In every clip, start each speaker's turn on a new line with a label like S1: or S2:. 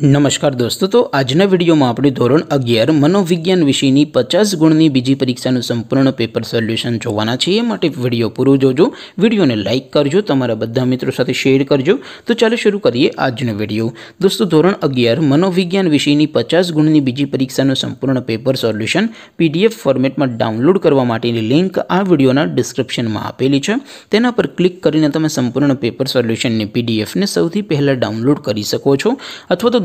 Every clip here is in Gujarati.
S1: नमस्कार दोस्तों तो आज ना वीडियो में आप लोगों ने ધોરણ 11 મનોવિજ્ઞાન વિષયની 50 ગુણની બીજી પરીક્ષાનો સંપૂર્ણ પેપર સોલ્યુશન જોવાના છે એ માટે વિડિયો પૂરું જોજો વિડિયોને લાઈક કરજો તમારા બધા મિત્રો સાથે શેર કરજો તો ચાલો શરૂ કરીએ આજનો વિડિયો दोस्तों ધોરણ 11 મનોવિજ્ઞાન વિષયની 50 ગુણની બીજી પરીક્ષાનો સંપૂર્ણ પેપર સોલ્યુશન PDF ફોર્મેટમાં ડાઉનલોડ કરવા માટેની લિંક આ વિડિયોના ડિસ્ક્રિપ્શનમાં આપેલી છે તેના પર ક્લિક કરીને તમે સંપૂર્ણ પેપર સોલ્યુશન ને PDF ને સૌથી પહેલા ડાઉનલોડ કરી શકો છો અથવા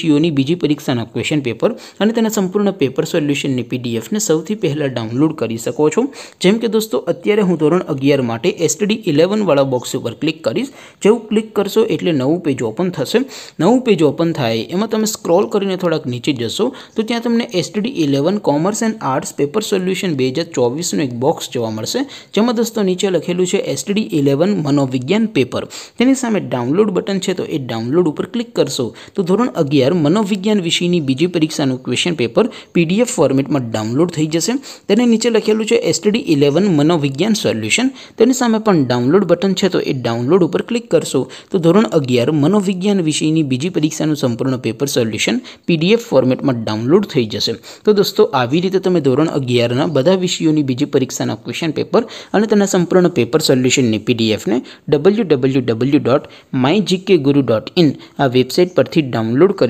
S1: શ્યોની બીજી પરીક્ષાના ક્વેશ્ચન પેપર અને તેના સંપૂર્ણ પેપર સોલ્યુશન ની પીડીએફ ને સૌથી પહેલા ડાઉનલોડ કરી શકો છો જેમ કે દોસ્તો અત્યારે હું ધોરણ 11 માટે STD 11 વાળો બોક્સ પર ક્લિક કરીશ જેઉ ક્લિક કરશો એટલે નવું પેજ ઓપન થશે નવું પેજ ઓપન થાય એમાં તમે સ્ક્રોલ કરીને થોડક નીચે જશો તો ત્યાં તમને STD 11 commerce and arts paper solution 2024 નું એક બોક્સ જોવા મળશે જેમાં દોસ્તો નીચે લખેલું છે STD 11 મનોવિજ્ઞાન પેપર તેની સામે ડાઉનલોડ બટન છે તો એ ડાઉનલોડ ઉપર ક્લિક કરશો તો ધોરણ 11 यार मनोविज्ञान विषयनी बीजी परीक्षा नो क्वेश्चन पेपर पीडीएफ फॉर्मेट म डाउनलोड थई जसे तने नीचे લખેલું છે STD 11 मनोविज्ञान सॉल्यूशन तने સામે પણ ડાઉનલોડ બટન છે તો એ ડાઉનલોડ ઉપર ક્લિક કરશો તો ધોરણ 11 मनोविज्ञान विषयनी बीजी परीक्षा नो संपूर्ण पेपर सॉल्यूशन पीडीएफ फॉर्मेट म डाउनलोड થઈ જશે તો દોસ્તો આવી રીતે તમે ધોરણ 11 ના બધા વિષયોની બીજી પરીક્ષાના ક્વેશ્ચન પેપર અને તના સંપૂર્ણનો પેપર સોલ્યુશન ને પીડીએફ ને www.mygkguru.in આ વેબસાઈટ પરથી ડાઉનલોડ